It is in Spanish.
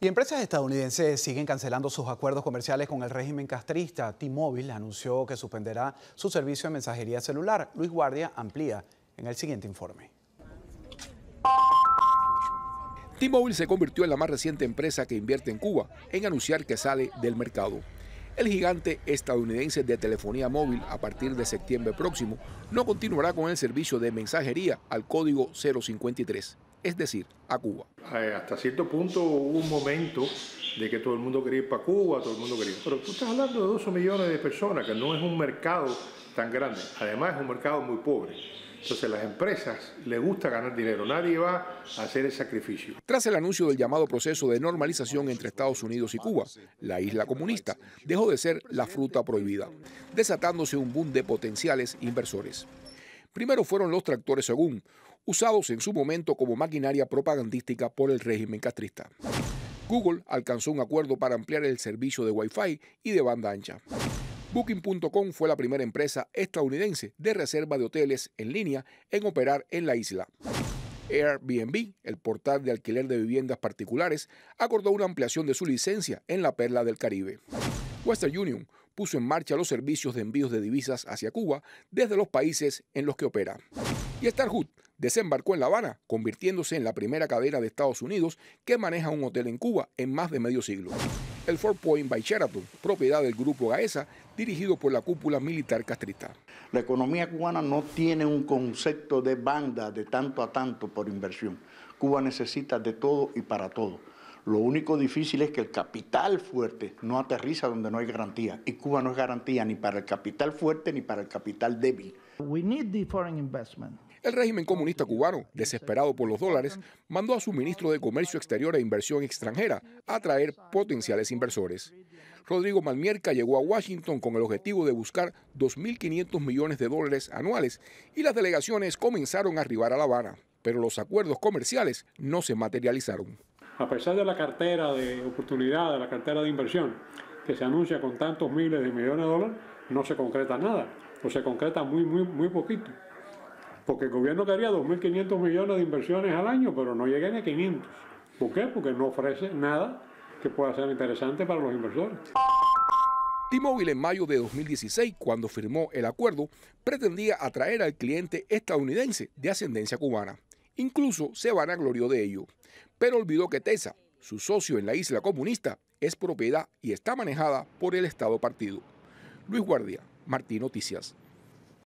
Y empresas estadounidenses siguen cancelando sus acuerdos comerciales con el régimen castrista. T-Mobile anunció que suspenderá su servicio de mensajería celular. Luis Guardia amplía en el siguiente informe. T-Mobile se convirtió en la más reciente empresa que invierte en Cuba en anunciar que sale del mercado. El gigante estadounidense de telefonía móvil a partir de septiembre próximo no continuará con el servicio de mensajería al código 053 es decir, a Cuba. Eh, hasta cierto punto hubo un momento de que todo el mundo quería ir para Cuba, todo el mundo quería Pero tú estás hablando de 12 millones de personas, que no es un mercado tan grande. Además es un mercado muy pobre. Entonces las empresas les gusta ganar dinero, nadie va a hacer el sacrificio. Tras el anuncio del llamado proceso de normalización entre Estados Unidos y Cuba, la isla comunista dejó de ser la fruta prohibida, desatándose un boom de potenciales inversores. Primero fueron los tractores según, usados en su momento como maquinaria propagandística por el régimen castrista. Google alcanzó un acuerdo para ampliar el servicio de Wi-Fi y de banda ancha. Booking.com fue la primera empresa estadounidense de reserva de hoteles en línea en operar en la isla. Airbnb, el portal de alquiler de viviendas particulares, acordó una ampliación de su licencia en la perla del Caribe. Western Union puso en marcha los servicios de envíos de divisas hacia Cuba desde los países en los que opera. Y Star desembarcó en La Habana, convirtiéndose en la primera cadena de Estados Unidos que maneja un hotel en Cuba en más de medio siglo. El Four Point by Sheraton, propiedad del grupo Gaesa, dirigido por la cúpula militar castrista. La economía cubana no tiene un concepto de banda de tanto a tanto por inversión. Cuba necesita de todo y para todo. Lo único difícil es que el capital fuerte no aterriza donde no hay garantía. Y Cuba no es garantía ni para el capital fuerte ni para el capital débil. We need the foreign investment. El régimen comunista cubano, desesperado por los dólares, mandó a su ministro de Comercio Exterior e Inversión Extranjera a traer potenciales inversores. Rodrigo Malmierca llegó a Washington con el objetivo de buscar 2.500 millones de dólares anuales y las delegaciones comenzaron a arribar a La Habana, pero los acuerdos comerciales no se materializaron. A pesar de la cartera de oportunidad, de la cartera de inversión, que se anuncia con tantos miles de millones de dólares, no se concreta nada, o se concreta muy, muy, muy poquito porque el gobierno quería 2.500 millones de inversiones al año, pero no llega ni a 500. ¿Por qué? Porque no ofrece nada que pueda ser interesante para los inversores. T-Mobile en mayo de 2016, cuando firmó el acuerdo, pretendía atraer al cliente estadounidense de ascendencia cubana. Incluso se vanaglorió de ello, pero olvidó que TESA, su socio en la isla comunista, es propiedad y está manejada por el Estado partido. Luis Guardia, Martín Noticias.